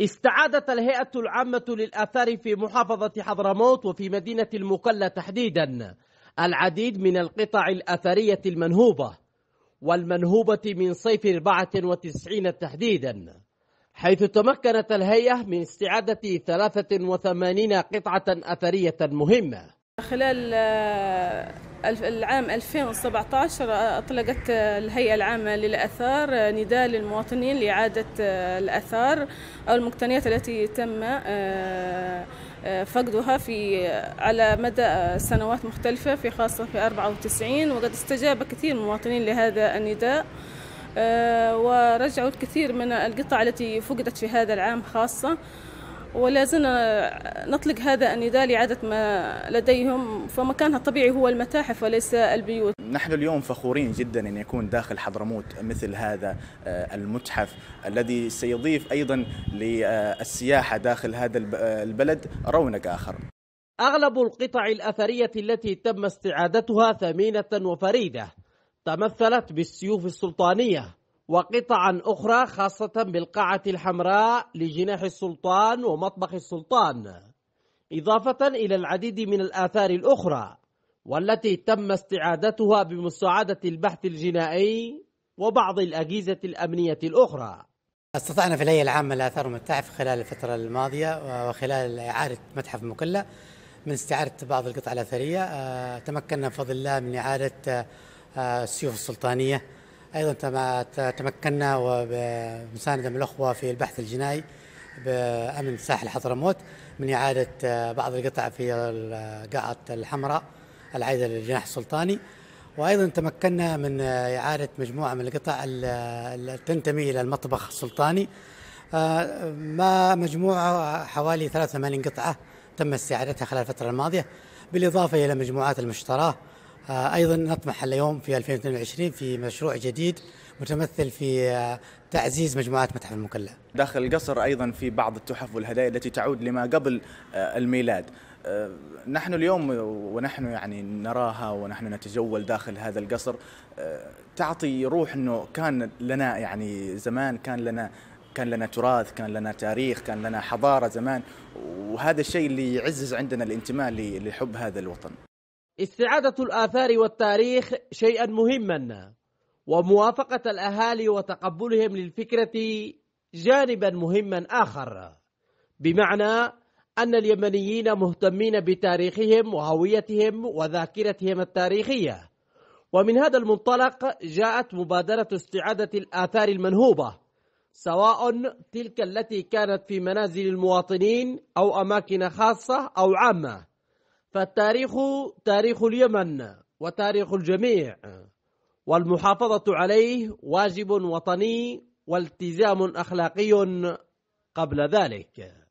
استعادت الهيئة العامة للآثار في محافظة حضرموت وفي مدينة المقلة تحديدا العديد من القطع الأثرية المنهوبة والمنهوبة من صيف 94 تحديدا حيث تمكنت الهيئة من استعادة 83 قطعة أثرية مهمة خلال العام 2017 أطلقت آه، الهيئة العامة للأثار آه، نداء للمواطنين لإعادة آه، الأثار أو المقتنيات التي تم فقدها في على مدى سنوات مختلفة في خاصة في 94 وقد استجاب كثير من المواطنين لهذا النداء ورجعوا الكثير من القطع التي فقدت في هذا العام خاصة ولازم نطلق هذا النداء لإعادة ما لديهم فمكانها الطبيعي هو المتاحف وليس البيوت نحن اليوم فخورين جدا أن يكون داخل حضرموت مثل هذا آه، المتحف الذي سيضيف أيضا للسياحة داخل هذا آه، البلد رونق آخر أغلب القطع الأثرية التي تم استعادتها ثمينة وفريدة تمثلت بالسيوف السلطانية وقطعا أخرى خاصة بالقاعة الحمراء لجناح السلطان ومطبخ السلطان إضافة إلى العديد من الآثار الأخرى والتي تم استعادتها بمساعدة البحث الجنائي وبعض الأجهزة الأمنية الأخرى استطعنا في الهيئة العامة الاثار والمتاحف خلال الفترة الماضية آه، وخلال إعادة متحف مكلة من استعادة بعض القطع الأثرية آه، تمكنا بفضل الله من إعادة آه، السيوف السلطانية ايضا تمكنا وبمسانده من الاخوه في البحث الجنائي بامن ساحل حضرموت من اعاده آه، بعض القطع في قاعه الحمراء العايده للجناح السلطاني وايضا تمكنا من آه، اعاده مجموعه من القطع التي تنتمي الى المطبخ السلطاني آه، ما مجموعه حوالي 83 قطعه تم استعادتها خلال الفتره الماضيه بالاضافه الى مجموعات المشتراه آه، أيضا نطمح اليوم في 2022 في مشروع جديد متمثل في آه، تعزيز مجموعات متحف المكلا داخل القصر أيضا في بعض التحف والهدايا التي تعود لما قبل آه، الميلاد نحن اليوم ونحن يعني نراها ونحن نتجول داخل هذا القصر تعطي روح انه كان لنا يعني زمان كان لنا كان لنا تراث كان لنا تاريخ كان لنا حضاره زمان وهذا الشيء اللي يعزز عندنا الانتماء لحب هذا الوطن استعادة الآثار والتاريخ شيئا مهما وموافقة الأهالي وتقبلهم للفكرة جانبا مهما آخر بمعنى أن اليمنيين مهتمين بتاريخهم وهويتهم وذاكرتهم التاريخية ومن هذا المنطلق جاءت مبادرة استعادة الآثار المنهوبة سواء تلك التي كانت في منازل المواطنين أو أماكن خاصة أو عامة فالتاريخ تاريخ اليمن وتاريخ الجميع والمحافظة عليه واجب وطني والتزام أخلاقي قبل ذلك